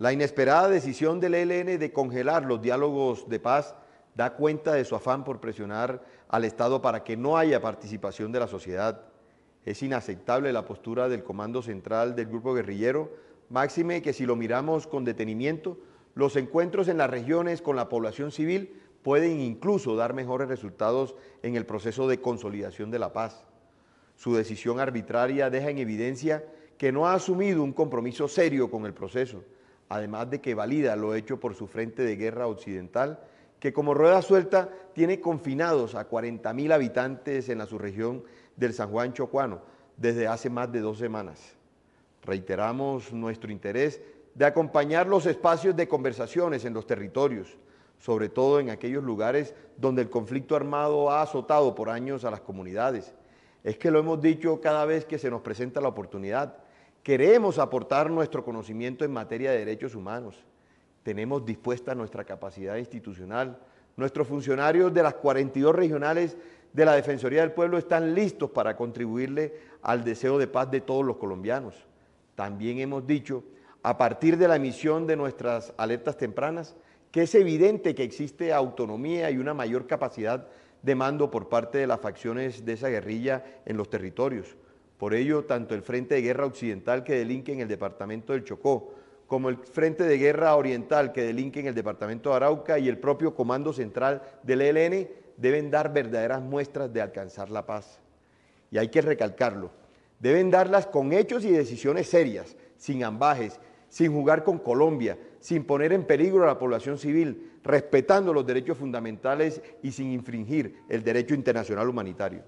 La inesperada decisión del ELN de congelar los diálogos de paz da cuenta de su afán por presionar al Estado para que no haya participación de la sociedad. Es inaceptable la postura del Comando Central del Grupo Guerrillero, máxime que si lo miramos con detenimiento, los encuentros en las regiones con la población civil pueden incluso dar mejores resultados en el proceso de consolidación de la paz. Su decisión arbitraria deja en evidencia que no ha asumido un compromiso serio con el proceso, además de que valida lo hecho por su frente de guerra occidental, que como rueda suelta tiene confinados a 40.000 habitantes en la subregión del San Juan Chocuano desde hace más de dos semanas. Reiteramos nuestro interés de acompañar los espacios de conversaciones en los territorios, sobre todo en aquellos lugares donde el conflicto armado ha azotado por años a las comunidades. Es que lo hemos dicho cada vez que se nos presenta la oportunidad. Queremos aportar nuestro conocimiento en materia de derechos humanos. Tenemos dispuesta nuestra capacidad institucional. Nuestros funcionarios de las 42 regionales de la Defensoría del Pueblo están listos para contribuirle al deseo de paz de todos los colombianos. También hemos dicho, a partir de la emisión de nuestras alertas tempranas, que es evidente que existe autonomía y una mayor capacidad de mando por parte de las facciones de esa guerrilla en los territorios. Por ello, tanto el Frente de Guerra Occidental que delinque en el departamento del Chocó, como el Frente de Guerra Oriental que delinque en el departamento de Arauca y el propio Comando Central del ELN deben dar verdaderas muestras de alcanzar la paz. Y hay que recalcarlo, deben darlas con hechos y decisiones serias, sin ambajes, sin jugar con Colombia, sin poner en peligro a la población civil, respetando los derechos fundamentales y sin infringir el derecho internacional humanitario.